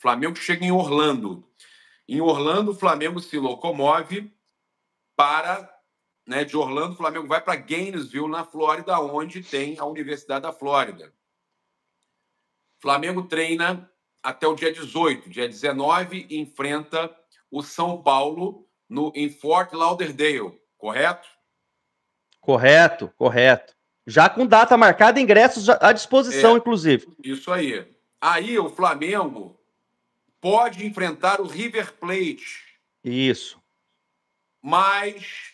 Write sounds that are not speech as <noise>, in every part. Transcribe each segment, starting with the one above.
Flamengo chega em Orlando. Em Orlando, o Flamengo se locomove para. Né, de Orlando, o Flamengo vai para Gainesville, na Flórida, onde tem a Universidade da Flórida. Flamengo treina até o dia 18. Dia 19, enfrenta o São Paulo no, em Fort Lauderdale, correto? Correto, correto. Já com data marcada, ingressos à disposição, é, inclusive. Isso aí. Aí o Flamengo pode enfrentar o River Plate. Isso. Mas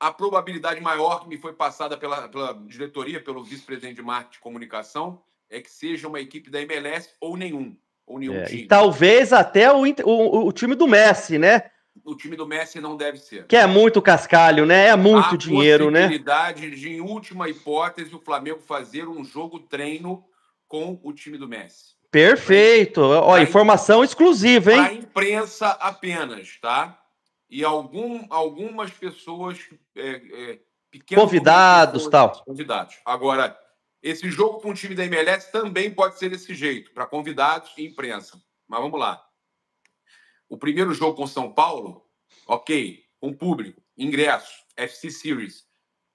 a probabilidade maior que me foi passada pela, pela diretoria, pelo vice-presidente de marketing e comunicação, é que seja uma equipe da MLS ou nenhum. Ou nenhum é, time. E talvez até o, o, o, time do Messi, né? O time do Messi não deve ser. Que é muito cascalho, né? É muito a dinheiro, né? A possibilidade de, em última hipótese, o Flamengo fazer um jogo treino com o time do Messi. Perfeito. Ó, informação exclusiva, hein? A imprensa apenas, tá? E algum, algumas pessoas é, é, convidados, tal. Convidados. Agora, esse jogo com o time da MLS também pode ser desse jeito, para convidados e imprensa. Mas vamos lá. O primeiro jogo com São Paulo, ok, com público, ingresso, FC Series.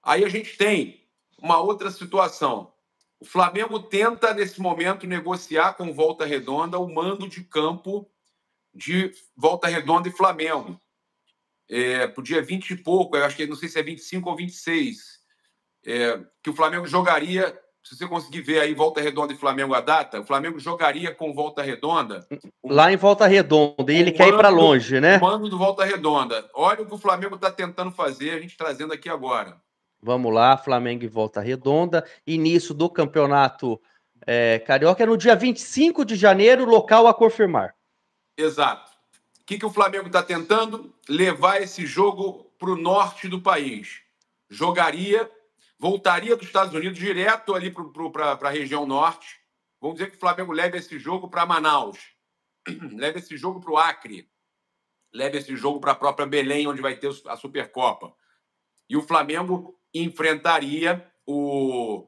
Aí a gente tem uma outra situação. O Flamengo tenta, nesse momento, negociar com Volta Redonda o mando de campo de Volta Redonda e Flamengo. É, para o dia 20 e pouco, eu acho que não sei se é 25 ou 26, é, que o Flamengo jogaria. Se você conseguir ver aí Volta Redonda e Flamengo a data, o Flamengo jogaria com Volta Redonda. O, Lá em Volta Redonda, e ele quer ir para longe, né? O mando do Volta Redonda. Olha o que o Flamengo está tentando fazer, a gente trazendo aqui agora. Vamos lá, Flamengo e Volta Redonda. Início do campeonato é, carioca é no dia 25 de janeiro, local a confirmar. Exato. O que, que o Flamengo está tentando? Levar esse jogo para o norte do país. Jogaria, voltaria dos Estados Unidos direto ali para a região norte. Vamos dizer que o Flamengo leva esse jogo para Manaus, <clears throat> leva esse jogo para o Acre, leva esse jogo para a própria Belém, onde vai ter a Supercopa. E o Flamengo enfrentaria o,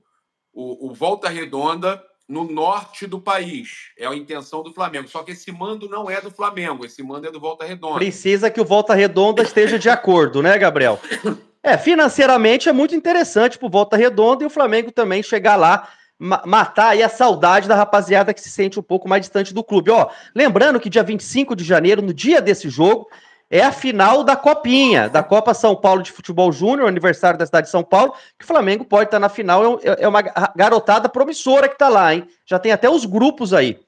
o, o Volta Redonda no norte do país. É a intenção do Flamengo. Só que esse mando não é do Flamengo, esse mando é do Volta Redonda. Precisa que o Volta Redonda esteja de acordo, né, Gabriel? É, financeiramente é muito interessante pro Volta Redonda e o Flamengo também chegar lá, matar aí a saudade da rapaziada que se sente um pouco mais distante do clube. Ó, lembrando que dia 25 de janeiro, no dia desse jogo, é a final da Copinha, da Copa São Paulo de Futebol Júnior, aniversário da cidade de São Paulo, que o Flamengo pode estar na final. É, é, é uma garotada promissora que está lá, hein? Já tem até os grupos aí.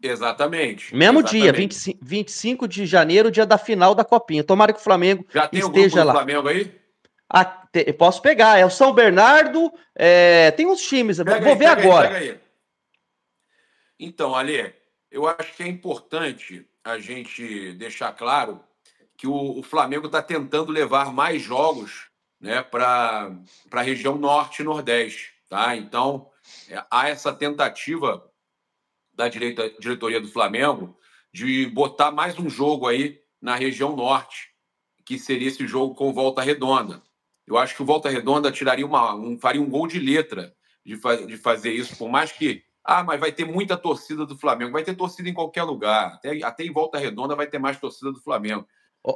Exatamente. Mesmo exatamente. dia, 25, 25 de janeiro, dia da final da Copinha. Tomara que o Flamengo Já tem esteja o grupo lá. Do Flamengo aí? Ah, te, posso pegar, é o São Bernardo, é, tem uns times, pega vou aí, ver agora. Aí, aí. Então, Ale, eu acho que é importante a gente deixar claro que o, o Flamengo está tentando levar mais jogos né, para a região norte e nordeste. Tá? Então, é, há essa tentativa da direita, diretoria do Flamengo de botar mais um jogo aí na região norte, que seria esse jogo com volta redonda. Eu acho que o Volta Redonda tiraria uma, um, faria um gol de letra de, fa de fazer isso, por mais que. Ah, mas vai ter muita torcida do Flamengo. Vai ter torcida em qualquer lugar. Até, até em Volta Redonda vai ter mais torcida do Flamengo.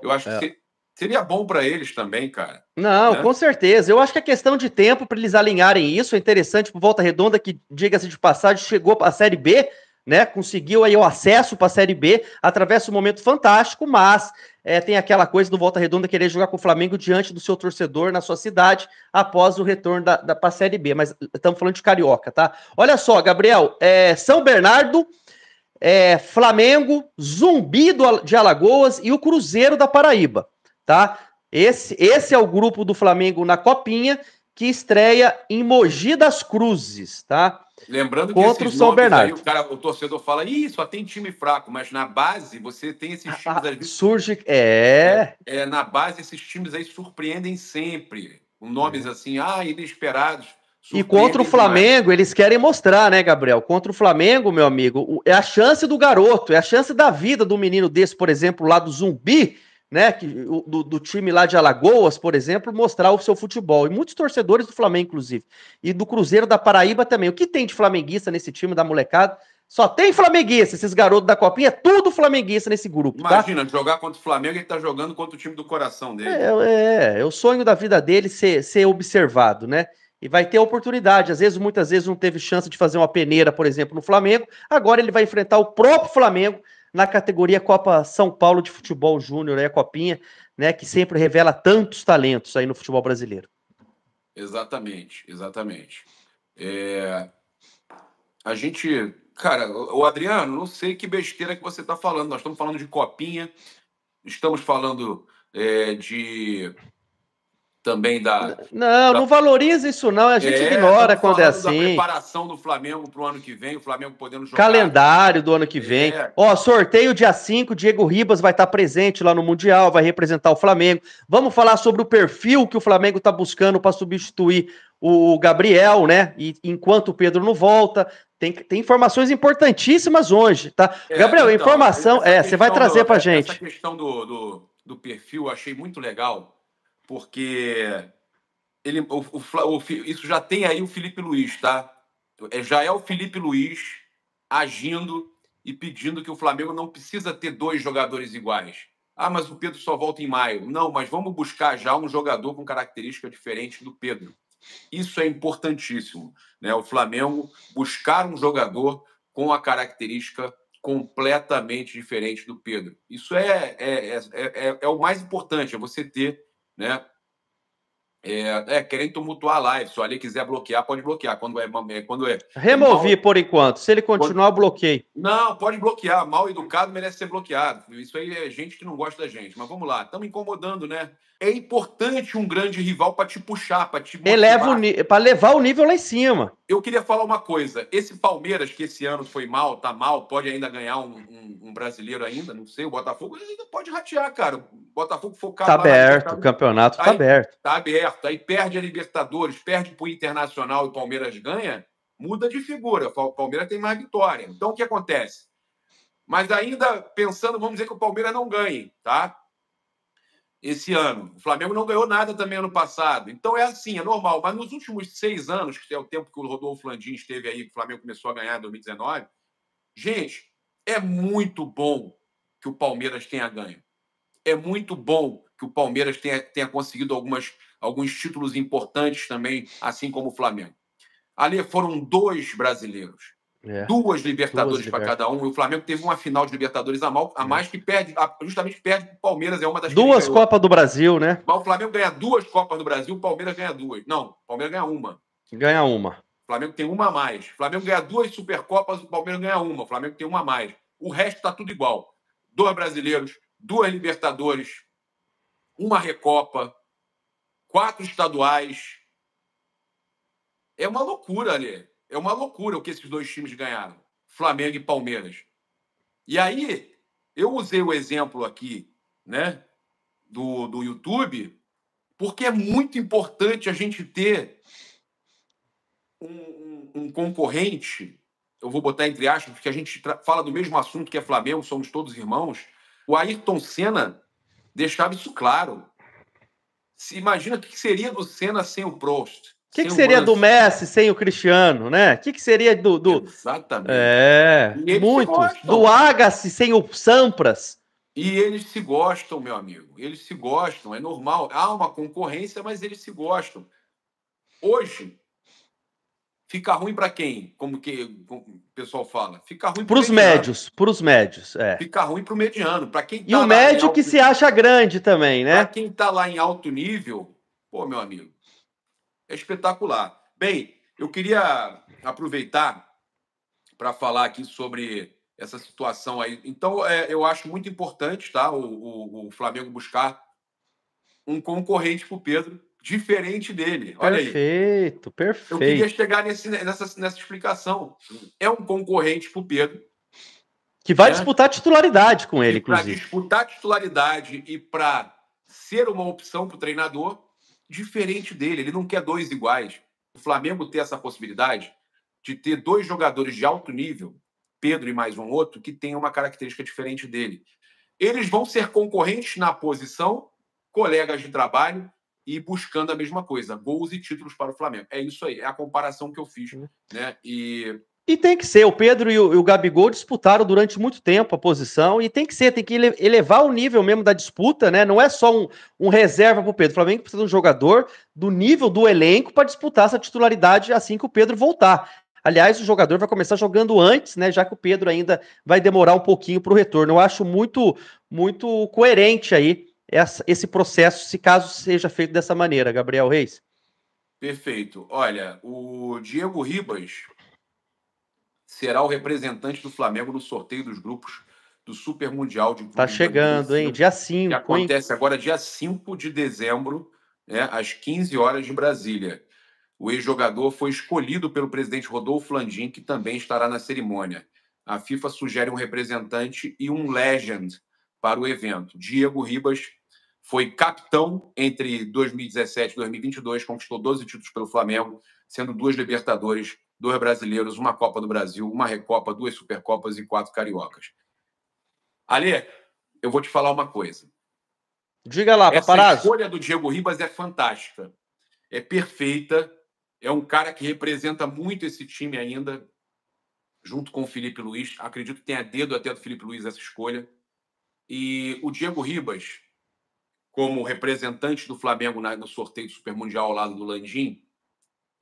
Eu acho é. que seria bom para eles também, cara. Não, né? com certeza. Eu acho que a é questão de tempo para eles alinharem isso é interessante Por Volta Redonda, que, diga-se de passagem, chegou para a Série B, né? Conseguiu aí o acesso para a Série B, através de um momento fantástico, mas é, tem aquela coisa do Volta Redonda querer jogar com o Flamengo diante do seu torcedor na sua cidade após o retorno da, da para a Série B. Mas estamos falando de carioca, tá? Olha só, Gabriel, é, São Bernardo é, Flamengo, Zumbi do, de Alagoas e o Cruzeiro da Paraíba, tá? Esse, esse é o grupo do Flamengo na Copinha que estreia em Mogi das Cruzes, tá? Lembrando que contra o São Bernardo. Aí, o, cara, o torcedor fala, ih, só tem time fraco, mas na base você tem esses ah, times. Ah, surge. É... é. é. Na base esses times aí surpreendem sempre. Com nomes é. assim, ah, inesperados. E contra o Flamengo, demais. eles querem mostrar, né, Gabriel? Contra o Flamengo, meu amigo, é a chance do garoto, é a chance da vida do menino desse, por exemplo, lá do Zumbi, né, que, do, do, time lá de Alagoas, por exemplo, mostrar o seu futebol. E muitos torcedores do Flamengo, inclusive. E do Cruzeiro da Paraíba também. O que tem de flamenguista nesse time da molecada? Só tem flamenguista. Esses garotos da Copinha, é tudo flamenguista nesse grupo. Tá? Imagina, tá? jogar contra o Flamengo, ele tá jogando contra o time do coração dele. É, é, é, é o sonho da vida dele ser, ser observado, né? e vai ter oportunidade. Às vezes, muitas vezes, não teve chance de fazer uma peneira, por exemplo, no Flamengo. Agora ele vai enfrentar o próprio Flamengo na categoria Copa São Paulo de Futebol Júnior, é a Copinha, né, que sempre revela tantos talentos aí no futebol brasileiro. Exatamente, exatamente. É... A gente, cara, o Adriano, não sei que besteira que você está falando. Nós estamos falando de Copinha, estamos falando é, de também da. Não, da... não valoriza isso, não. A gente é, ignora quando é assim. A preparação do Flamengo para o ano que vem, o Flamengo podendo jogar. Calendário do ano que é. vem. É. Ó, sorteio dia 5, Diego Ribas vai estar tá presente lá no Mundial, vai representar o Flamengo. Vamos falar sobre o perfil que o Flamengo está buscando para substituir o Gabriel, né? E enquanto o Pedro não volta, tem, tem informações importantíssimas hoje, tá? É, Gabriel, então, informação, é, você vai trazer para gente. Essa questão do, do, do perfil, eu achei muito legal porque ele, o, o, o, isso já tem aí o Felipe Luiz, tá? É, já é o Felipe Luiz agindo e pedindo que o Flamengo não precisa ter dois jogadores iguais. Ah, mas o Pedro só volta em maio. Não, mas vamos buscar já um jogador com característica diferente do Pedro. Isso é importantíssimo, né? O Flamengo buscar um jogador com a característica completamente diferente do Pedro. Isso é, é, é, é, é o mais importante, é você ter né? É, é, querem tumultuar a live. Se o Ali quiser bloquear, pode bloquear. Quando é, é quando é. Removi mal... por enquanto. Se ele continuar, pode... Não, pode bloquear. Mal educado merece ser bloqueado. Isso aí é gente que não gosta da gente. Mas vamos lá, estamos incomodando, né? É importante um grande rival para te puxar, para te motivar. para levar o nível lá em cima eu queria falar uma coisa. Esse Palmeiras, que esse ano foi mal, tá mal, pode ainda ganhar um, um, um brasileiro ainda, não sei, o Botafogo ainda pode ratear, cara. O Botafogo focado. Tá aberto, lá, o campeonato tá, tá aberto. Tá aberto. Aí perde a Libertadores, perde pro Internacional e o Palmeiras ganha, muda de figura. O Palmeiras tem mais vitória. Então o que acontece? Mas ainda pensando, vamos dizer que o Palmeiras não ganhe, tá? esse ano. O Flamengo não ganhou nada também ano passado. Então é assim, é normal. Mas nos últimos seis anos, que é o tempo que o Rodolfo Landim esteve aí, que o Flamengo começou a ganhar em 2019, gente, é muito bom que o Palmeiras tenha ganho. É muito bom que o Palmeiras tenha, tenha conseguido algumas, alguns títulos importantes também, assim como o Flamengo. Ali foram dois brasileiros. É. Duas Libertadores para cada um. E o Flamengo teve uma final de Libertadores a, mal, a é. mais que perde, justamente perde o Palmeiras, é uma das Duas Copas do Brasil, né? Mas o Flamengo ganha duas Copas do Brasil, o Palmeiras ganha duas. Não, o Palmeiras ganha uma. Ganha uma. O Flamengo tem uma a mais. O Flamengo ganha duas Supercopas, o Palmeiras ganha uma. O Flamengo tem uma a mais. O resto está tudo igual. Dois brasileiros, duas Libertadores, uma Recopa, quatro estaduais. É uma loucura, ali. É uma loucura o que esses dois times ganharam, Flamengo e Palmeiras. E aí, eu usei o exemplo aqui, né, do, do YouTube, porque é muito importante a gente ter um, um, um concorrente, eu vou botar entre aspas, porque a gente fala do mesmo assunto que é Flamengo, somos todos irmãos. O Ayrton Senna deixava isso claro. Se imagina o que seria do Senna sem o Prost. O que, que seria do Messi sem o Cristiano, né? O que, que seria do, do. Exatamente. É, muito. Do Agassi sem o Sampras. E eles se gostam, meu amigo. Eles se gostam, é normal. Há uma concorrência, mas eles se gostam. Hoje, fica ruim para quem? Como que o pessoal fala? Fica ruim para os médios, para os médios, é. Fica ruim para tá o mediano, para quem. Tá e o médio que se acha grande também, né? Para quem está lá em alto nível, pô, meu amigo, é espetacular. Bem, eu queria aproveitar para falar aqui sobre essa situação aí. Então, é, eu acho muito importante tá, o, o, o Flamengo buscar um concorrente para o Pedro, diferente dele. Olha perfeito, aí. perfeito. Eu queria chegar nesse, nessa, nessa explicação. É um concorrente para o Pedro. Que vai né? disputar titularidade com ele, e inclusive. Para disputar titularidade e para ser uma opção para o treinador, diferente dele. Ele não quer dois iguais. O Flamengo tem essa possibilidade de ter dois jogadores de alto nível, Pedro e mais um outro, que tenham uma característica diferente dele. Eles vão ser concorrentes na posição, colegas de trabalho e buscando a mesma coisa, gols e títulos para o Flamengo. É isso aí, é a comparação que eu fiz, uhum. né? E e tem que ser. O Pedro e o, e o Gabigol disputaram durante muito tempo a posição e tem que ser, tem que ele, elevar o nível mesmo da disputa, né? Não é só um, um reserva para o Pedro. O Flamengo precisa de um jogador do nível do elenco para disputar essa titularidade assim que o Pedro voltar. Aliás, o jogador vai começar jogando antes, né? Já que o Pedro ainda vai demorar um pouquinho para o retorno. Eu acho muito, muito coerente aí essa, esse processo, se caso seja feito dessa maneira, Gabriel Reis. Perfeito. Olha, o Diego Ribas será o representante do Flamengo no sorteio dos grupos do Super Mundial de Clubes. Tá chegando, hein? Dia 5. Que acontece hein? agora dia 5 de dezembro, né, às 15 horas de Brasília. O ex-jogador foi escolhido pelo presidente Rodolfo Landim, que também estará na cerimônia. A FIFA sugere um representante e um legend para o evento. Diego Ribas foi capitão entre 2017 e 2022, conquistou 12 títulos pelo Flamengo, sendo duas Libertadores dois brasileiros, uma Copa do Brasil, uma Recopa, duas Supercopas e quatro Cariocas. Ali eu vou te falar uma coisa. Diga lá, Essa a escolha do Diego Ribas é fantástica. É perfeita. É um cara que representa muito esse time ainda, junto com o Felipe Luiz. Acredito que tenha dedo até do Felipe Luiz essa escolha. E o Diego Ribas, como representante do Flamengo no sorteio do Super Mundial ao lado do Landim,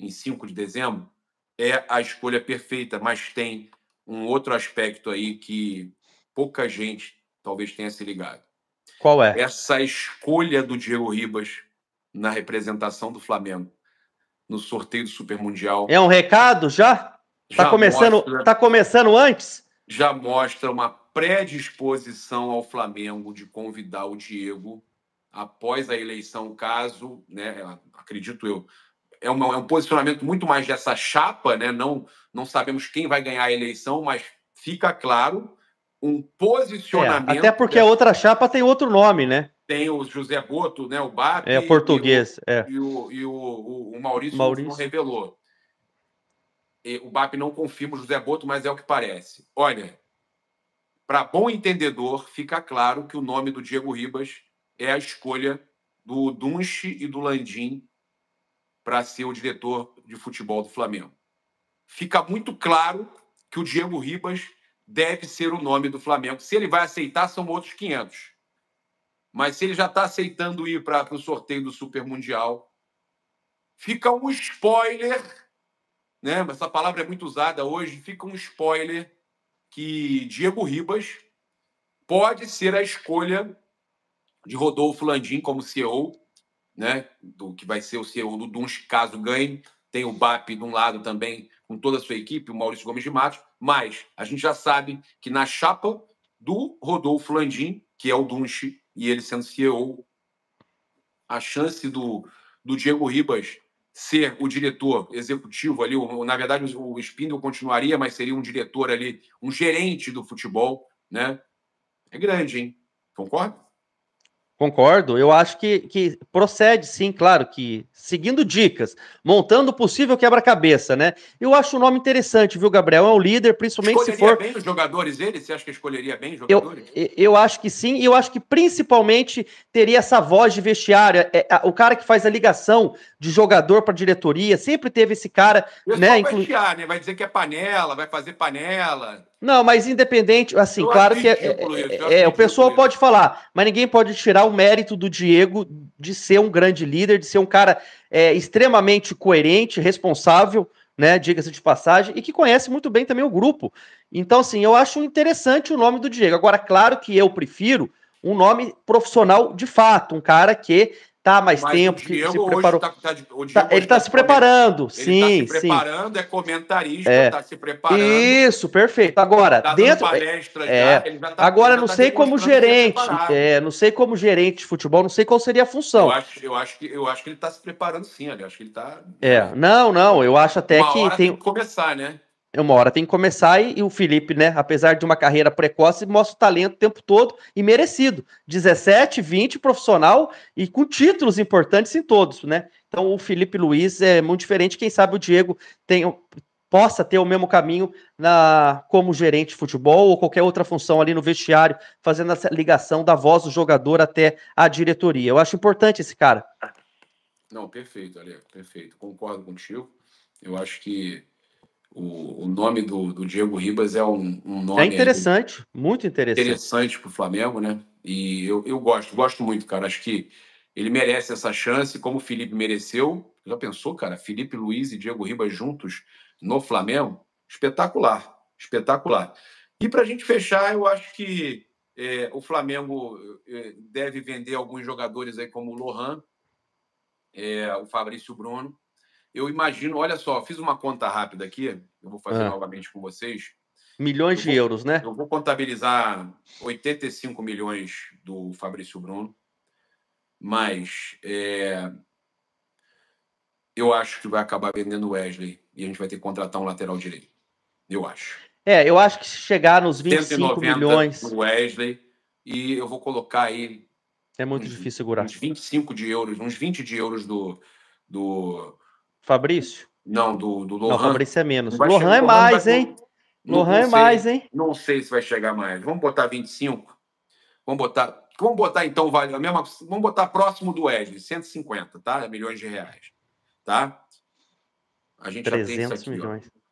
em 5 de dezembro, é a escolha perfeita, mas tem um outro aspecto aí que pouca gente talvez tenha se ligado. Qual é? Essa escolha do Diego Ribas na representação do Flamengo no sorteio do Super Mundial. É um recado já? Está começando, tá começando antes? Já mostra uma predisposição ao Flamengo de convidar o Diego após a eleição, caso, né, acredito eu, é, uma, é um posicionamento muito mais dessa chapa, né? não, não sabemos quem vai ganhar a eleição, mas fica claro um posicionamento. É, até porque a outra chapa tem outro nome, né? Tem o José Boto, né? O BAP. É, português. E o, é. E o, e o, o, o Maurício, Maurício, não revelou. E o BAP não confirma o José Boto, mas é o que parece. Olha, para bom entendedor, fica claro que o nome do Diego Ribas é a escolha do Dunche e do Landim para ser o diretor de futebol do Flamengo. Fica muito claro que o Diego Ribas deve ser o nome do Flamengo. Se ele vai aceitar, são outros 500. Mas se ele já está aceitando ir para o sorteio do Super Mundial, fica um spoiler, né? Essa palavra é muito usada hoje. Fica um spoiler que Diego Ribas pode ser a escolha de Rodolfo Landim como CEO né, do que vai ser o CEO do Duns, caso ganhe. Tem o BAP de um lado também, com toda a sua equipe, o Maurício Gomes de Matos. Mas a gente já sabe que na chapa do Rodolfo Landim, que é o Duns, e ele sendo CEO, a chance do, do Diego Ribas ser o diretor executivo ali, na verdade o Spindle continuaria, mas seria um diretor ali, um gerente do futebol, né? É grande, hein? Concorda? Concordo. Eu acho que, que procede, sim, claro, que seguindo dicas, montando possível quebra-cabeça, né? Eu acho o um nome interessante, viu, Gabriel? É um líder, principalmente escolheria se for. bem os jogadores ele? Você acha que escolheria bem os jogadores? Eu, eu acho que sim, e eu acho que principalmente teria essa voz de vestiário, é, é, o cara que faz a ligação de jogador para diretoria, sempre teve esse cara, é né, inclu... Vai, né? vai dizer que é panela, vai fazer panela. Não, mas independente, assim, Eu claro que é, é, é, o pessoal pode falar, mas ninguém pode tirar o mérito do Diego de ser um grande líder, de ser um cara é, extremamente coerente, responsável, né, diga-se de passagem, e que conhece muito bem também o grupo. Então, assim, eu acho interessante o nome do Diego. Agora, claro que eu prefiro um nome profissional de fato, um cara que tá mais Mas tempo, que se preparou. Tá, tá, tá, ele está se tá preparando, sim, ele tá se preparando, sim. é comentarista, está é. Tá se preparando. Isso, perfeito. Agora, tá dentro palestra é. já, ele já tá, Agora não sei como gerente, é, não sei como gerente de futebol, não sei qual seria a função. Eu acho, eu acho que eu acho que ele está se preparando sim, ali, acho que ele está É, não, não, eu acho até Uma que tem que começar, né? uma hora tem que começar e, e, o Felipe, né, apesar de uma carreira precoce, mostra o talento o tempo todo e merecido. 17, 20, profissional e com títulos importantes em todos, né? Então o Felipe Luiz é muito diferente, quem sabe o Diego tem, possa ter o mesmo caminho na como gerente de futebol ou qualquer outra função ali no vestiário, fazendo essa ligação da voz do jogador até a diretoria. Eu acho importante esse cara. Não, perfeito, Ale, perfeito. Concordo contigo. Eu acho que o, o nome do, do, Diego Ribas é um, um nome. É interessante, aí, muito interessante. Interessante para o Flamengo, né? E eu, eu gosto, gosto muito, cara. Acho que ele merece essa chance, como o Felipe mereceu. Já pensou, cara? Felipe Luiz e Diego Ribas juntos no Flamengo? Espetacular, espetacular. E para a gente fechar, eu acho que é, o Flamengo é, deve vender alguns jogadores aí, como o Lohan, é, o Fabrício Bruno, eu imagino, olha só, fiz uma conta rápida aqui, eu vou fazer ah. novamente com vocês. Milhões de euros, né? Eu vou contabilizar 85 milhões do Fabrício Bruno, mas é, eu acho que vai acabar vendendo Wesley e a gente vai ter que contratar um lateral direito. Eu acho. É, eu acho que se chegar nos 25 milhões. Wesley, e eu vou colocar aí. É muito uns, difícil segurar. Uns 25 de euros, uns 20 de euros do, do, Fabrício? Não, do, do Lohan. Não, Fabrício é menos. Lohan, chegar, é mais, vai... hein? Lohan é mais, hein? Não sei se vai chegar mais. Vamos botar 25. Vamos botar. Vamos botar então vale a mesma, vamos botar próximo do Wesley, 150, tá? Milhões de reais, tá? A gente 300 aqui, milhões. Ó.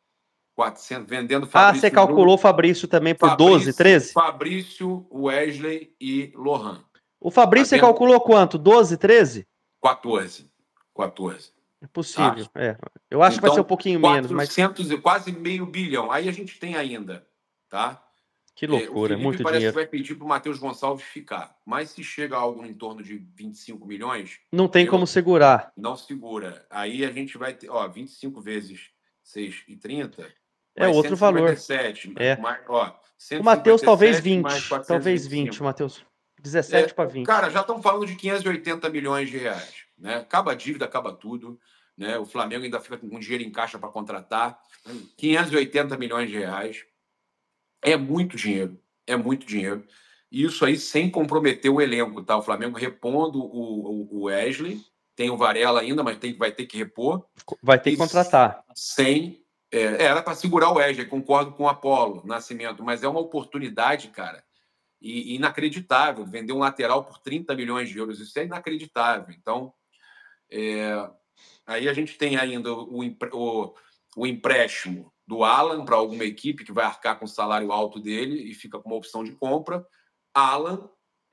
400 vendendo Fabrício. Ah, você calculou o Fabrício também por Fabrício, 12, 13? Fabrício, Wesley e Lohan. O Fabrício tá você calculou quanto? 12, 13? 14. 14. É possível. Tá? É. Eu acho então, que vai ser então, um pouquinho 400 menos. 400 mas... e quase meio bilhão. Aí a gente tem ainda, tá? Que é, loucura, é, muito parece dinheiro. Que vai pedir para o Matheus Gonçalves ficar, mas se chega a algo em torno de 25 milhões, não tem eu, como segurar. Não segura. Aí a gente vai ter, ó, 25 vezes 6,30 é outro 157, valor. É. Mais, ó, o Matheus talvez 20, talvez 20, Matheus 17 é, para 20. Cara, já estão falando de 580 milhões de reais. Né? Acaba a dívida, acaba tudo. Né? O Flamengo ainda fica com dinheiro em caixa para contratar. 580 milhões de reais. É muito dinheiro. É muito dinheiro. E isso aí sem comprometer o elenco. Tá? O Flamengo repondo o, o Wesley. Tem o Varela ainda, mas tem, vai ter que repor. Vai ter que contratar. Sem. É, é era para segurar o Wesley, concordo com o Apolo, Nascimento, mas é uma oportunidade, cara, e, inacreditável. Vender um lateral por 30 milhões de euros, isso é inacreditável. Então, é, aí a gente tem ainda o, o, o empréstimo do Alan para alguma equipe que vai arcar com o salário alto dele e fica com uma opção de compra. Alan,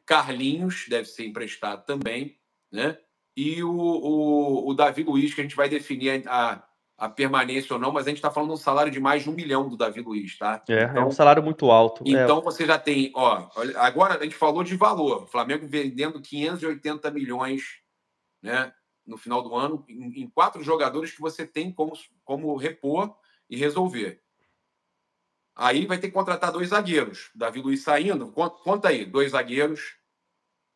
Carlinhos deve ser emprestado também, né? E o, o, o Davi Luiz, que a gente vai definir a, a permanência ou não, mas a gente está falando de um salário de mais de um milhão do Davi Luiz, tá? É, então, é um então salário muito alto. É. Então é. você já tem, ó, agora a gente falou de valor, Flamengo vendendo 580 milhões, né? no final do ano em, em quatro jogadores que você tem como, como repor e resolver. Aí vai ter que contratar dois zagueiros. Davi Luiz saindo, conta aí, dois zagueiros.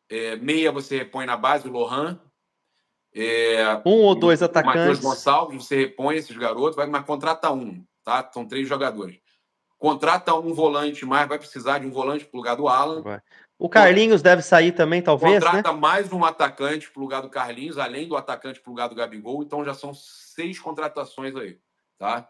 É, meia você repõe na base, o Lohan. É, um ou dois o, atacantes. Matheus Gonçalves, você repõe esses garotos, vai, mas contrata um, tá? São três jogadores. Contrata um volante mais, vai precisar de um volante para o lugar do Alan. Vai. O Carlinhos Bom, deve sair também, talvez. Contrata né? mais um atacante para o lugar do Carlinhos, além do atacante para o lugar do Gabigol. Então já são seis contratações aí, tá?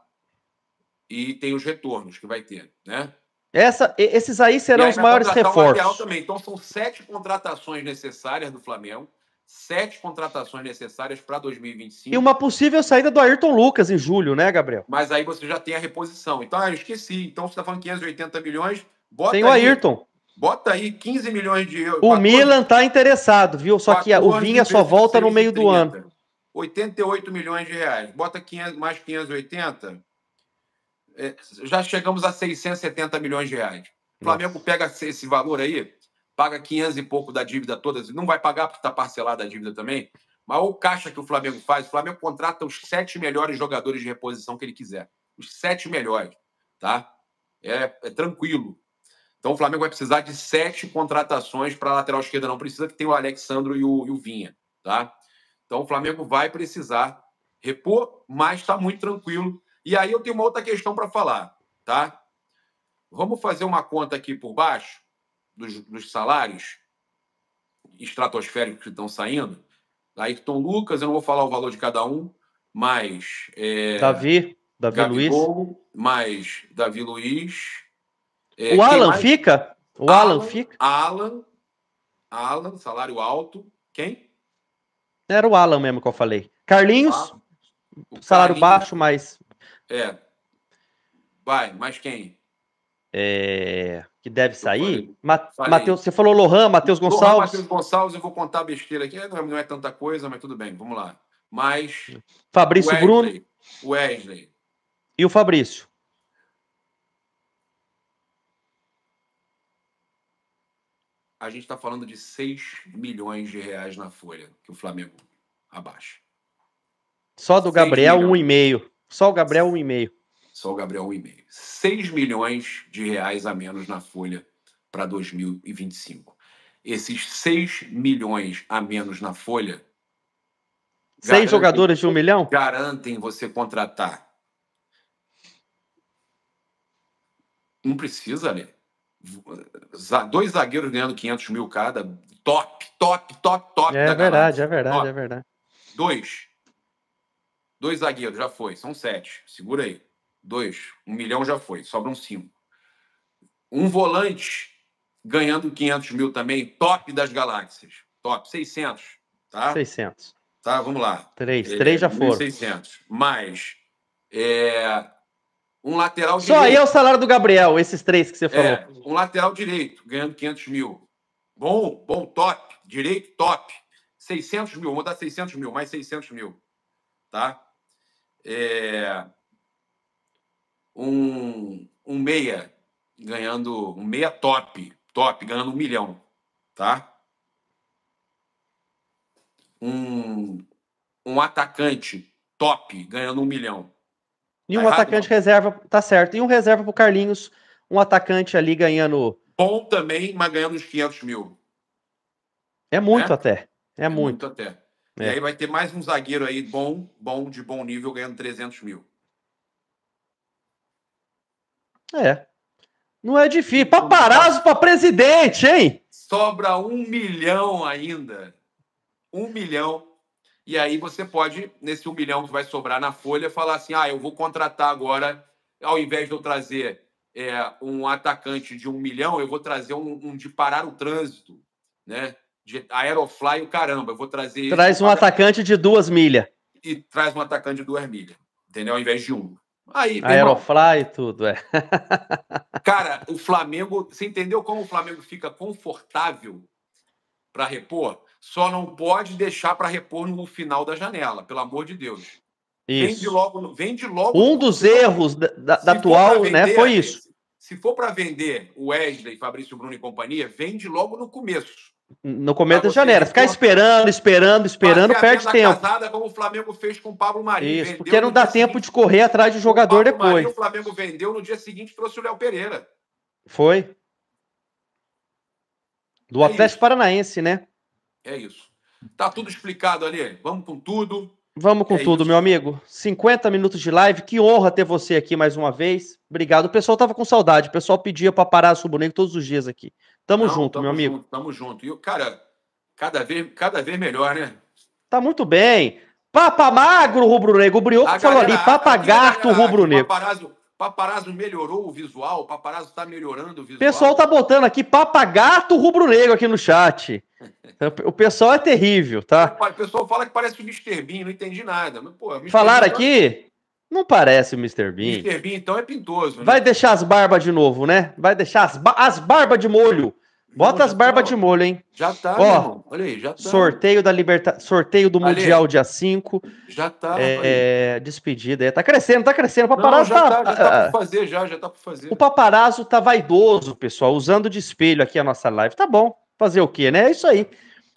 E tem os retornos que vai ter, né? Essa, esses aí serão aí os maiores reforços. Também. Então são sete contratações necessárias do Flamengo, sete contratações necessárias para 2025. E uma possível saída do Ayrton Lucas em julho, né, Gabriel? Mas aí você já tem a reposição. Então, ah, eu esqueci. Então você está falando 580 milhões. Bota tem o Ayrton. Bota aí 15 milhões de euros. O 14, Milan está interessado, viu? Só que o Vinha só volta no meio 30, do ano. 88 milhões de reais. Bota 500, mais 580. É, já chegamos a 670 milhões de reais. O Flamengo Nossa. pega esse valor aí, paga 500 e pouco da dívida toda. Não vai pagar porque está parcelada a dívida também. Mas o caixa que o Flamengo faz, o Flamengo contrata os sete melhores jogadores de reposição que ele quiser. Os sete melhores, tá? é, é tranquilo então o Flamengo vai precisar de sete contratações para a lateral esquerda, não precisa, que tem o Alexandro e o, e o Vinha. Tá? Então o Flamengo vai precisar repor, mas está muito tranquilo. E aí eu tenho uma outra questão para falar. tá? Vamos fazer uma conta aqui por baixo dos, dos salários estratosféricos que estão saindo. Ayrton Lucas, eu não vou falar o valor de cada um, mas. É, Davi, Davi Gabigol, Luiz. Mais Davi Luiz, é, o Alan fica? O Alan, Alan, fica? Alan, Alan, salário alto. Quem? Era o Alan mesmo que eu falei. Carlinhos, o salário Carlinhos, baixo, mas. É. Vai, mas quem? É, que deve sair. Mateus, você falou Lohan, Matheus Gonçalves. Matheus Gonçalves, eu vou contar besteira aqui, é, não é tanta coisa, mas tudo bem, vamos lá. Mas. Fabrício Wesley, Bruno. Wesley. E o Fabrício? a gente está falando de 6 milhões de reais na folha que o Flamengo abaixa. Só do Gabriel, 1,5. Um Só o Gabriel, 1,5. Um Só o Gabriel, 1,5. Um 6 milhões de reais a menos na folha para 2025. Esses 6 milhões a menos na folha. Seis jogadores de um milhão? Garantem você contratar. Não precisa, Né? dois zagueiros ganhando 500 mil cada, top, top, top, top. É verdade, é verdade, top. é verdade. Dois. Dois zagueiros, já foi, são sete, segura aí. Dois, um milhão já foi, sobram cinco. Um volante ganhando 500 mil também, top das galáxias, top, 600, tá? 600. Tá, vamos lá. Três, é, três já foram. 600, mais é, um lateral direito. Só aí é o salário do Gabriel, esses três que você é, falou. É, um lateral direito, ganhando 500 mil. Bom, bom, top. Direito, top. 600 mil, vou dar 600 mil, mais 600 mil. Tá? É... Um, um meia, ganhando um meia top, top, ganhando um milhão, tá? Um, um atacante top, ganhando um milhão. E tá um tá atacante errado, reserva, tá certo. E um reserva pro Carlinhos, um atacante ali ganhando. Bom também, mas ganhando uns 500 mil. É muito né? até. É, é muito. muito. até. É. E aí vai ter mais um zagueiro aí bom, bom, de bom nível, ganhando 300 mil. É. Não é difícil. Paparazzo para presidente, hein? Sobra um milhão ainda. Um milhão e aí você pode, nesse um milhão que vai sobrar na folha, falar assim: ah, eu vou contratar agora, ao invés de eu trazer é, um atacante de um milhão, eu vou trazer um, um de parar o trânsito, né? De Aerofly, o caramba, eu vou trazer. Traz um atacante de duas milhas. E traz um atacante de duas milhas, entendeu? Ao invés de um. Aí, Aerofly e tudo, é. <laughs> Cara, o Flamengo. Você entendeu como o Flamengo fica confortável para repor? Só não pode deixar para repor no final da janela, pelo amor de Deus. Isso. Vende logo, vende logo. Um dos erros da, da atual, né, vender, né, foi isso. Se for para vender o Wesley, Fabrício Bruno e companhia, vende logo no começo. No começo da janela. Ficar esperando, esperando, esperando, perde tempo. Casada, como o Flamengo fez com o Pablo Marinho. Isso, porque não dá tempo seguinte, de correr atrás de jogador depois. Marinho, o Flamengo vendeu, no dia seguinte trouxe o Léo Pereira. Foi. Do é Atlético isso. Paranaense, né? É isso. Tá tudo explicado ali. Vamos com tudo. Vamos com é tudo, isso. meu amigo. 50 minutos de live. Que honra ter você aqui mais uma vez. Obrigado. O pessoal tava com saudade. O pessoal pedia para parar Subo Negro todos os dias aqui. Tamo Não, junto, tamo meu amigo. Junto, tamo junto. E o cara, cada vez, cada vez melhor, né? Tá muito bem. Papa magro rubro-negro. O Brioco falou ali. Papa rubro-negro. Paparazzo melhorou o visual, paparazzo tá melhorando o visual. O pessoal tá botando aqui papagato rubro-negro aqui no chat. Então, o pessoal é terrível, tá? O pessoal fala que parece o Mr. Bean, não entendi nada. Mas, pô, Falaram Bean aqui? É não parece o Mr. Bean. Mr. Bean, então, é pintoso. Né? Vai deixar as barbas de novo, né? Vai deixar as, ba as barbas de molho. Bota não, as barbas tá, de molho, hein? Já tá, Ó, irmão. Olha aí, já tá. Sorteio da Liberta... Sorteio do Ali. Mundial dia 5. Já tá, é, é, Despedida. Tá crescendo, tá crescendo. O paparazzo não, já tá-, tá. Já tá pra fazer, já, já tá por fazer. O paparazzo tá vaidoso, pessoal, usando de espelho aqui a nossa live. Tá bom. Fazer o quê, né? É isso aí.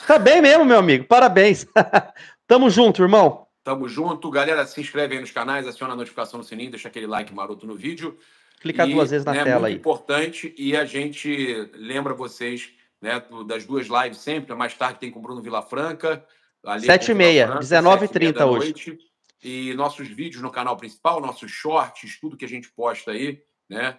Tá bem mesmo, meu amigo. Parabéns. <laughs> Tamo junto, irmão. Tamo junto. Galera, se inscreve aí nos canais, aciona a notificação no sininho, deixa aquele like maroto no vídeo. Clica e, duas vezes na né, tela muito aí. É importante e a gente lembra vocês né, das duas lives sempre. Mais tarde tem com o Bruno Vila Franca 7 e meia, 19 e 30 hoje. Noite. E nossos vídeos no canal principal, nossos shorts, tudo que a gente posta aí, né?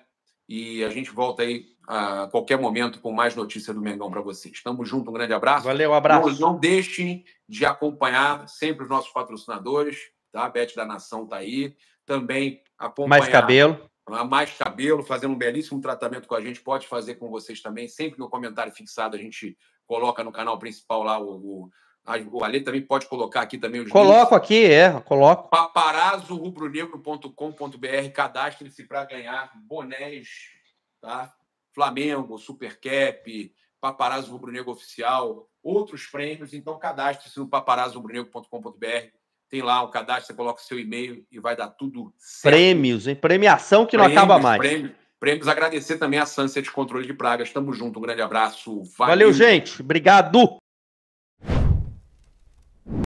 E a gente volta aí a qualquer momento com mais notícia do Mengão para vocês. estamos junto, um grande abraço. Valeu, um abraço. Não, não, deixem de acompanhar sempre os nossos patrocinadores, tá? A Bet da Nação tá aí. Também acompanhar... Mais cabelo. Ah, mais cabelo, fazendo um belíssimo tratamento com a gente. Pode fazer com vocês também. Sempre no comentário fixado a gente coloca no canal principal lá o, o o Ale também pode colocar aqui também os Coloco links. aqui, é, coloco. paparazorubronegro.com.br, cadastre-se para ganhar bonés, tá? Flamengo, Supercap, Paparazzo Rubro-Negro Oficial, outros prêmios, então cadastre-se no paparazorubronegro.com.br. Tem lá o cadastro, você coloca o seu e-mail e vai dar tudo certo. Prêmios, em premiação que prêmios, não acaba mais. Prêmios, prêmios. Agradecer também a Sunset Controle de Pragas. Tamo junto, um grande abraço. Valeu, Valeu gente. Obrigado.